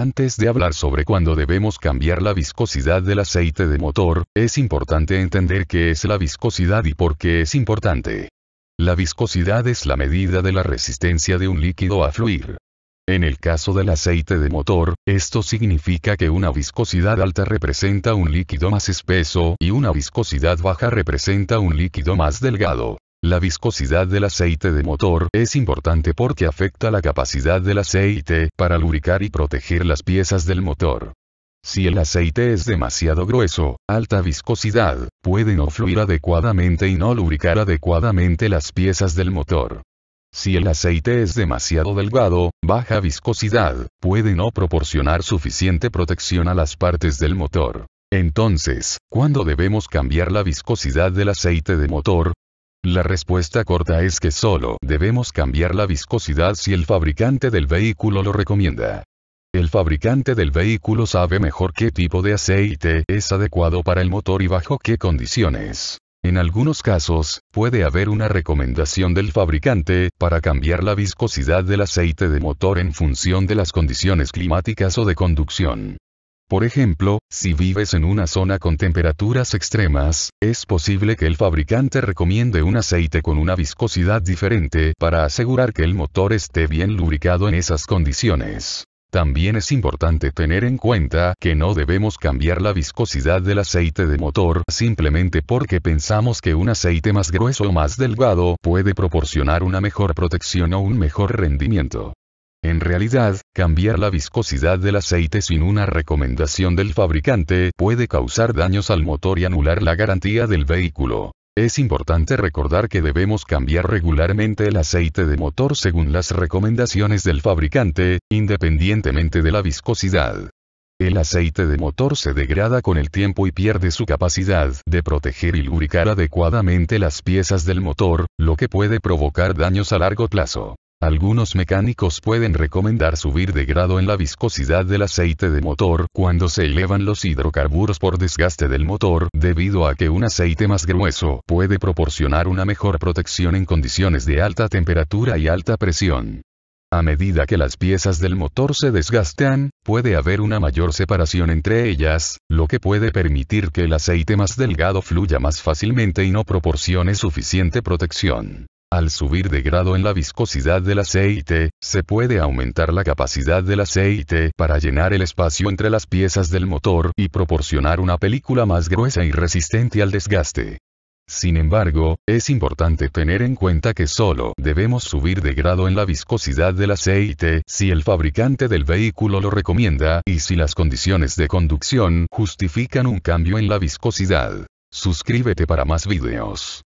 Antes de hablar sobre cuándo debemos cambiar la viscosidad del aceite de motor, es importante entender qué es la viscosidad y por qué es importante. La viscosidad es la medida de la resistencia de un líquido a fluir. En el caso del aceite de motor, esto significa que una viscosidad alta representa un líquido más espeso y una viscosidad baja representa un líquido más delgado. La viscosidad del aceite de motor es importante porque afecta la capacidad del aceite para lubricar y proteger las piezas del motor. Si el aceite es demasiado grueso, alta viscosidad, puede no fluir adecuadamente y no lubricar adecuadamente las piezas del motor. Si el aceite es demasiado delgado, baja viscosidad, puede no proporcionar suficiente protección a las partes del motor. Entonces, ¿cuándo debemos cambiar la viscosidad del aceite de motor? La respuesta corta es que solo debemos cambiar la viscosidad si el fabricante del vehículo lo recomienda. El fabricante del vehículo sabe mejor qué tipo de aceite es adecuado para el motor y bajo qué condiciones. En algunos casos, puede haber una recomendación del fabricante para cambiar la viscosidad del aceite de motor en función de las condiciones climáticas o de conducción. Por ejemplo, si vives en una zona con temperaturas extremas, es posible que el fabricante recomiende un aceite con una viscosidad diferente para asegurar que el motor esté bien lubricado en esas condiciones. También es importante tener en cuenta que no debemos cambiar la viscosidad del aceite de motor simplemente porque pensamos que un aceite más grueso o más delgado puede proporcionar una mejor protección o un mejor rendimiento. En realidad, cambiar la viscosidad del aceite sin una recomendación del fabricante puede causar daños al motor y anular la garantía del vehículo. Es importante recordar que debemos cambiar regularmente el aceite de motor según las recomendaciones del fabricante, independientemente de la viscosidad. El aceite de motor se degrada con el tiempo y pierde su capacidad de proteger y lubricar adecuadamente las piezas del motor, lo que puede provocar daños a largo plazo. Algunos mecánicos pueden recomendar subir de grado en la viscosidad del aceite de motor cuando se elevan los hidrocarburos por desgaste del motor debido a que un aceite más grueso puede proporcionar una mejor protección en condiciones de alta temperatura y alta presión. A medida que las piezas del motor se desgastan, puede haber una mayor separación entre ellas, lo que puede permitir que el aceite más delgado fluya más fácilmente y no proporcione suficiente protección. Al subir de grado en la viscosidad del aceite, se puede aumentar la capacidad del aceite para llenar el espacio entre las piezas del motor y proporcionar una película más gruesa y resistente al desgaste. Sin embargo, es importante tener en cuenta que solo debemos subir de grado en la viscosidad del aceite si el fabricante del vehículo lo recomienda y si las condiciones de conducción justifican un cambio en la viscosidad. Suscríbete para más videos.